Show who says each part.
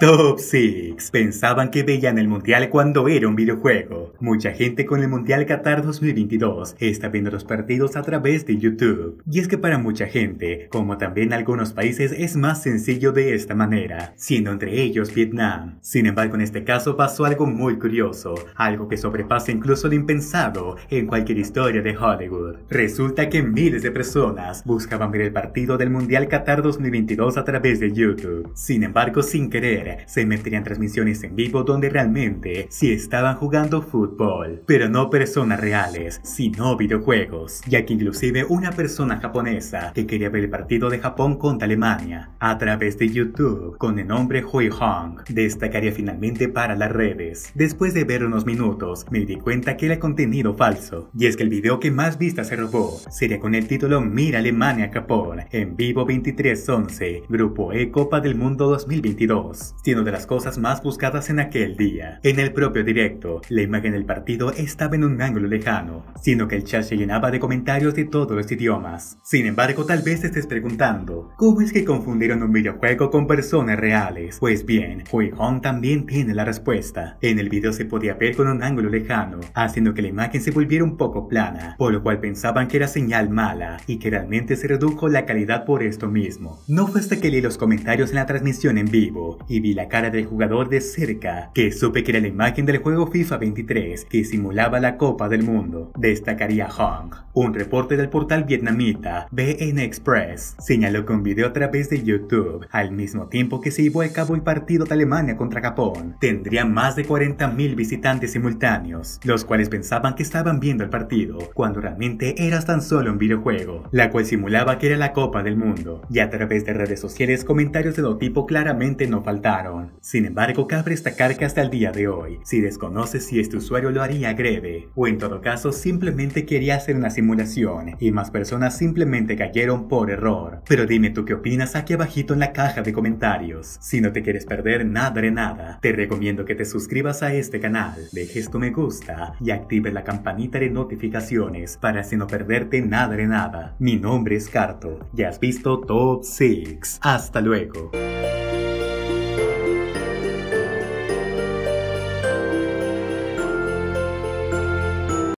Speaker 1: Top 6. Pensaban que veían el Mundial cuando era un videojuego. Mucha gente con el Mundial Qatar 2022 está viendo los partidos a través de YouTube. Y es que para mucha gente, como también algunos países, es más sencillo de esta manera, siendo entre ellos Vietnam. Sin embargo, en este caso pasó algo muy curioso, algo que sobrepasa incluso lo impensado en cualquier historia de Hollywood. Resulta que miles de personas buscaban ver el partido del Mundial Qatar 2022 a través de YouTube. Sin embargo, sin querer, se meterían transmisiones en vivo donde realmente sí estaban jugando fútbol, pero no personas reales, sino videojuegos, ya que inclusive una persona japonesa que quería ver el partido de Japón contra Alemania a través de YouTube con el nombre Hui Hong destacaría finalmente para las redes. Después de ver unos minutos, me di cuenta que era contenido falso, y es que el video que más vistas se robó sería con el título Mira Alemania Japón en vivo 2311, Grupo E Copa del Mundo 2022 siendo de las cosas más buscadas en aquel día. En el propio directo, la imagen del partido estaba en un ángulo lejano, sino que el chat se llenaba de comentarios de todos los idiomas. Sin embargo, tal vez estés preguntando, ¿cómo es que confundieron un videojuego con personas reales? Pues bien, Hui también tiene la respuesta. En el video se podía ver con un ángulo lejano, haciendo que la imagen se volviera un poco plana, por lo cual pensaban que era señal mala y que realmente se redujo la calidad por esto mismo. No fue hasta que leí los comentarios en la transmisión en vivo y vi la cara del jugador de cerca, que supe que era la imagen del juego FIFA 23 que simulaba la Copa del Mundo, destacaría Hong. Un reporte del portal vietnamita BN Express señaló que un video a través de YouTube, al mismo tiempo que se llevó a cabo el partido de Alemania contra Japón, tendría más de 40.000 visitantes simultáneos, los cuales pensaban que estaban viendo el partido, cuando realmente era tan solo un videojuego, la cual simulaba que era la Copa del Mundo, y a través de redes sociales comentarios de todo tipo claramente no faltaban sin embargo, cabe destacar que hasta el día de hoy, si desconoces si este usuario lo haría greve, o en todo caso simplemente quería hacer una simulación y más personas simplemente cayeron por error. Pero dime tú qué opinas aquí abajito en la caja de comentarios. Si no te quieres perder nada de nada, te recomiendo que te suscribas a este canal, dejes tu me gusta y active la campanita de notificaciones para así no perderte nada de nada. Mi nombre es Carto, ya has visto Top 6. Hasta luego.